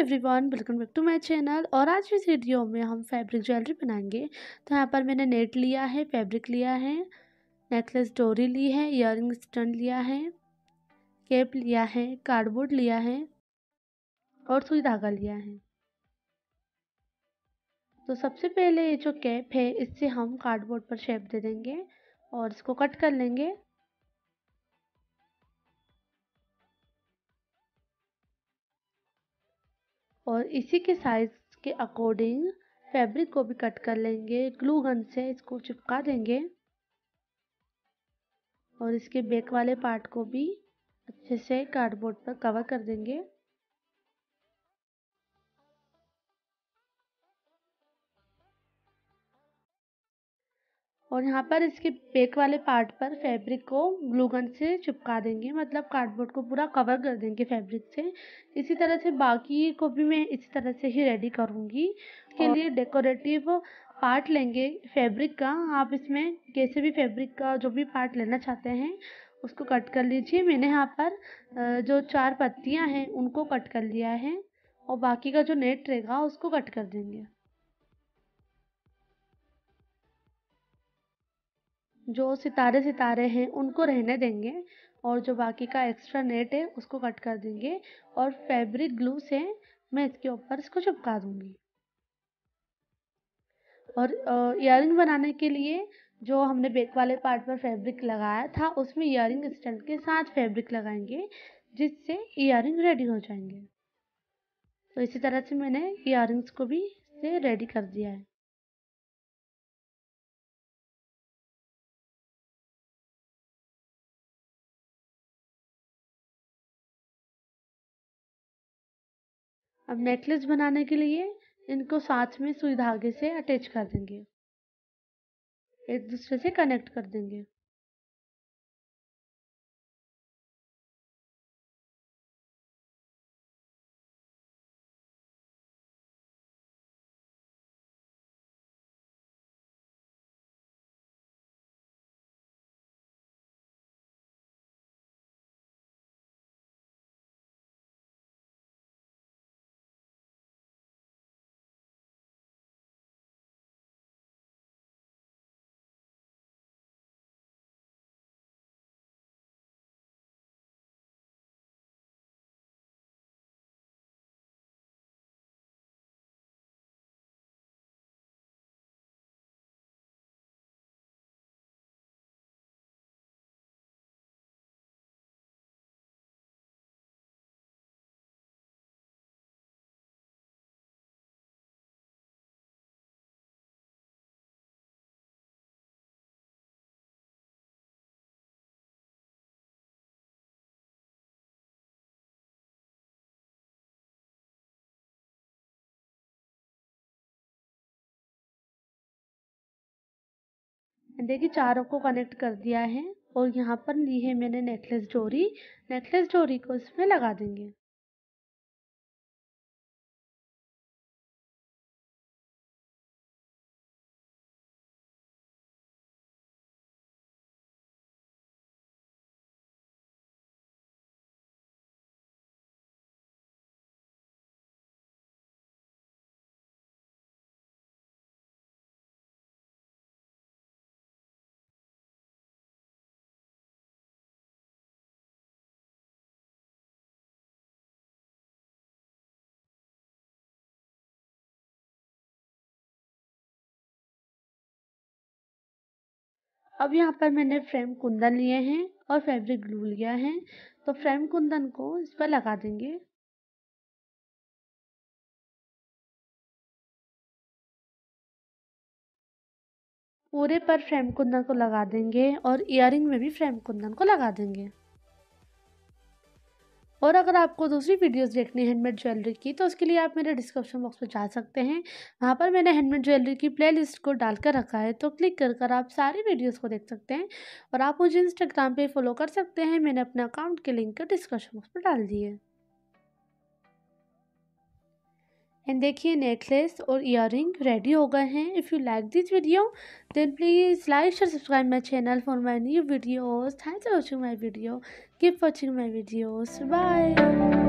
everyone welcome back to my channel और आज इस वीडियो में हम फैब्रिक ज्वेलरी बनाएंगे तो यहाँ पर मैंने नेट लिया है फैब्रिक लिया है नेकलेस डोरी ली है इयर स्टन लिया है केप लिया है कार्डबोर्ड लिया है और सुई धागा लिया है तो सबसे पहले ये जो कैप है इससे हम कार्डबोर्ड पर शेप दे देंगे और इसको कट कर लेंगे और इसी के साइज़ के अकॉर्डिंग फैब्रिक को भी कट कर लेंगे ग्लू गन से इसको चिपका देंगे और इसके बेक वाले पार्ट को भी अच्छे से कार्डबोर्ड पर कवर कर देंगे और यहाँ पर इसके बेक वाले पार्ट पर फैब्रिक को ग्लूगन से चिपका देंगे मतलब कार्डबोर्ड को पूरा कवर कर देंगे फैब्रिक से इसी तरह से बाकी को भी मैं इसी तरह से ही रेडी करूँगी के लिए डेकोरेटिव पार्ट लेंगे फैब्रिक का आप इसमें कैसे भी फैब्रिक का जो भी पार्ट लेना चाहते हैं उसको कट कर लीजिए मैंने यहाँ पर जो चार पत्तियाँ हैं उनको कट कर लिया है और बाकी का जो नेट रहेगा उसको कट कर देंगे जो सितारे सितारे हैं उनको रहने देंगे और जो बाकी का एक्स्ट्रा नेट है उसको कट कर देंगे और फैब्रिक ग्लू से मैं इसके ऊपर इसको चिपका दूँगी और इयर बनाने के लिए जो हमने बेक वाले पार्ट पर फैब्रिक लगाया था उसमें इयर स्टैंड के साथ फैब्रिक लगाएंगे जिससे इयर रेडी हो जाएंगे तो इसी तरह से मैंने इयर को भी से रेडी कर दिया है अब नेकलेस बनाने के लिए इनको साथ में सुई धागे से अटैच कर देंगे एक दूसरे से कनेक्ट कर देंगे देखिए चारों को कनेक्ट कर दिया है और यहाँ पर ली है मैंने नेकलेस डोरी नेकलेस डोरी को इसमें लगा देंगे अब यहाँ पर मैंने फ्रेम कुंदन लिए हैं और फैब्रिक ग्लू लिया है तो फ्रेम कुंदन को इस पर लगा देंगे पूरे पर फ्रेम कुंदन को लगा देंगे और इयरिंग में भी फ्रेम कुंदन को लगा देंगे और अगर आपको दूसरी वीडियोस देखनी है हैंडमेड ज्वेलरी की तो उसके लिए आप मेरे डिस्क्रिप्शन बॉक्स में जा सकते हैं वहाँ पर मैंने हैंडमेड ज्वेलरी की प्लेलिस्ट को डाल कर रखा है तो क्लिक कर कर आप सारी वीडियोस को देख सकते हैं और आप मुझे इंस्टाग्राम पे फॉलो कर सकते हैं मैंने अपने अकाउंट के लिंक डिस्क्रिप्शन बॉक्स में डाल दिए एंड देखिए नेकलेस और इयर रेडी हो गए हैं if you like this video then please like share subscribe my channel for my new videos thanks for watching my video keep watching my videos bye